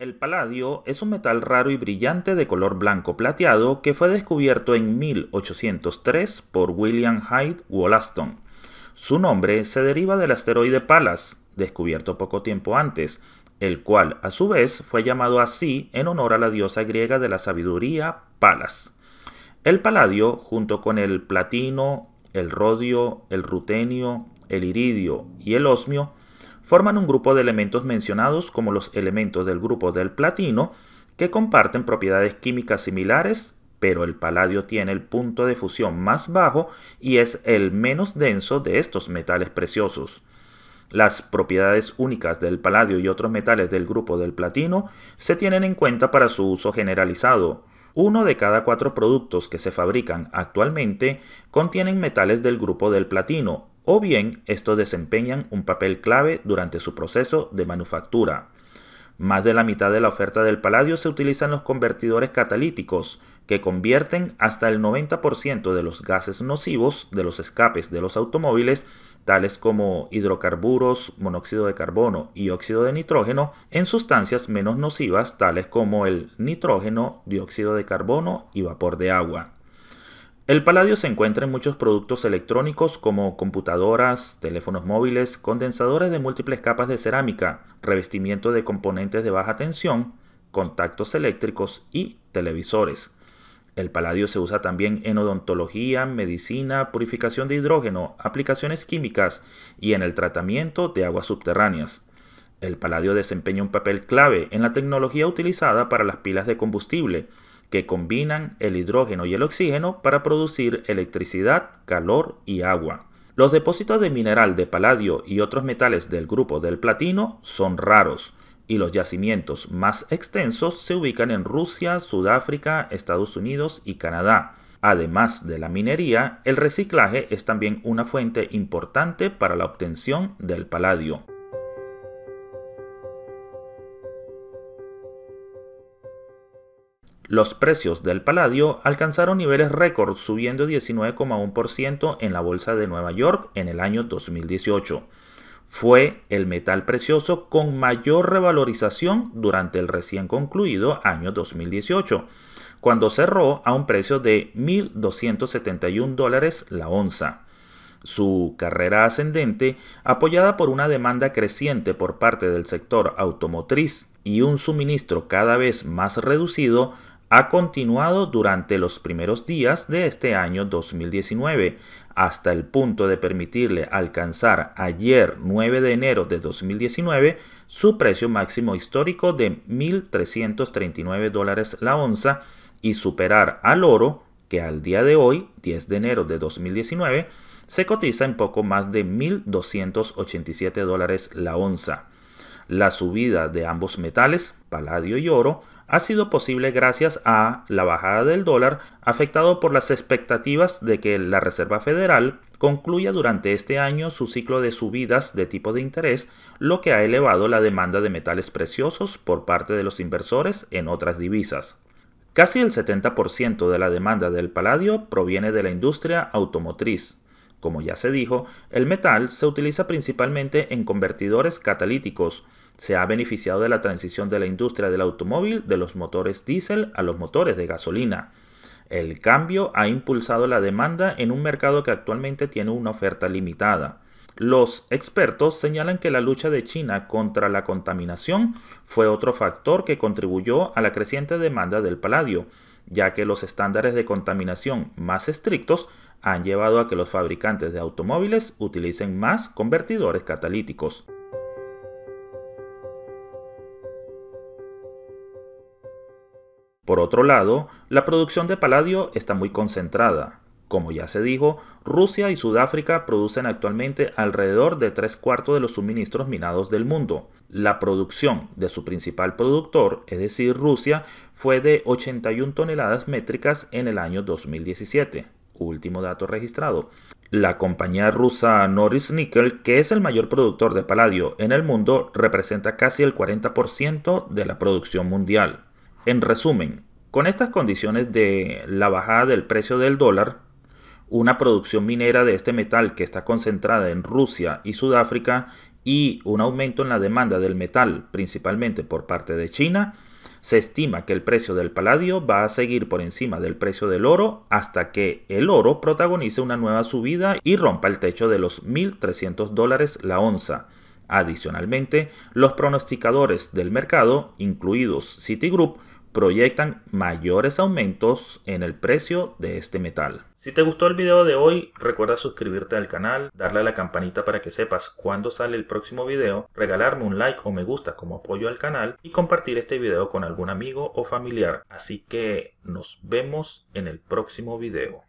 El paladio es un metal raro y brillante de color blanco plateado que fue descubierto en 1803 por William Hyde Wollaston. Su nombre se deriva del asteroide Pallas, descubierto poco tiempo antes, el cual a su vez fue llamado así en honor a la diosa griega de la sabiduría Palas. El paladio, junto con el platino, el rodio, el rutenio, el iridio y el osmio, forman un grupo de elementos mencionados como los elementos del grupo del platino, que comparten propiedades químicas similares, pero el paladio tiene el punto de fusión más bajo y es el menos denso de estos metales preciosos. Las propiedades únicas del paladio y otros metales del grupo del platino se tienen en cuenta para su uso generalizado. Uno de cada cuatro productos que se fabrican actualmente contienen metales del grupo del platino o bien estos desempeñan un papel clave durante su proceso de manufactura. Más de la mitad de la oferta del paladio se utilizan los convertidores catalíticos, que convierten hasta el 90% de los gases nocivos de los escapes de los automóviles, tales como hidrocarburos, monóxido de carbono y óxido de nitrógeno, en sustancias menos nocivas, tales como el nitrógeno, dióxido de carbono y vapor de agua. El paladio se encuentra en muchos productos electrónicos como computadoras, teléfonos móviles, condensadores de múltiples capas de cerámica, revestimiento de componentes de baja tensión, contactos eléctricos y televisores. El paladio se usa también en odontología, medicina, purificación de hidrógeno, aplicaciones químicas y en el tratamiento de aguas subterráneas. El paladio desempeña un papel clave en la tecnología utilizada para las pilas de combustible, que combinan el hidrógeno y el oxígeno para producir electricidad, calor y agua. Los depósitos de mineral de paladio y otros metales del grupo del platino son raros, y los yacimientos más extensos se ubican en Rusia, Sudáfrica, Estados Unidos y Canadá. Además de la minería, el reciclaje es también una fuente importante para la obtención del paladio. Los precios del paladio alcanzaron niveles récord, subiendo 19,1% en la Bolsa de Nueva York en el año 2018. Fue el metal precioso con mayor revalorización durante el recién concluido año 2018, cuando cerró a un precio de 1.271 dólares la onza. Su carrera ascendente, apoyada por una demanda creciente por parte del sector automotriz y un suministro cada vez más reducido, ha continuado durante los primeros días de este año 2019, hasta el punto de permitirle alcanzar ayer 9 de enero de 2019 su precio máximo histórico de 1.339 dólares la onza y superar al oro, que al día de hoy, 10 de enero de 2019, se cotiza en poco más de 1.287 dólares la onza. La subida de ambos metales, paladio y oro, ha sido posible gracias a la bajada del dólar afectado por las expectativas de que la Reserva Federal concluya durante este año su ciclo de subidas de tipo de interés, lo que ha elevado la demanda de metales preciosos por parte de los inversores en otras divisas. Casi el 70% de la demanda del paladio proviene de la industria automotriz. Como ya se dijo, el metal se utiliza principalmente en convertidores catalíticos, se ha beneficiado de la transición de la industria del automóvil de los motores diésel a los motores de gasolina. El cambio ha impulsado la demanda en un mercado que actualmente tiene una oferta limitada. Los expertos señalan que la lucha de China contra la contaminación fue otro factor que contribuyó a la creciente demanda del paladio, ya que los estándares de contaminación más estrictos han llevado a que los fabricantes de automóviles utilicen más convertidores catalíticos. Por otro lado, la producción de paladio está muy concentrada. Como ya se dijo, Rusia y Sudáfrica producen actualmente alrededor de tres cuartos de los suministros minados del mundo. La producción de su principal productor, es decir, Rusia, fue de 81 toneladas métricas en el año 2017, último dato registrado. La compañía rusa Noris Nickel, que es el mayor productor de paladio en el mundo, representa casi el 40% de la producción mundial. En resumen, con estas condiciones de la bajada del precio del dólar, una producción minera de este metal que está concentrada en Rusia y Sudáfrica y un aumento en la demanda del metal, principalmente por parte de China, se estima que el precio del paladio va a seguir por encima del precio del oro hasta que el oro protagonice una nueva subida y rompa el techo de los 1.300 dólares la onza. Adicionalmente, los pronosticadores del mercado, incluidos Citigroup, proyectan mayores aumentos en el precio de este metal. Si te gustó el video de hoy, recuerda suscribirte al canal, darle a la campanita para que sepas cuándo sale el próximo video, regalarme un like o me gusta como apoyo al canal y compartir este video con algún amigo o familiar. Así que nos vemos en el próximo video.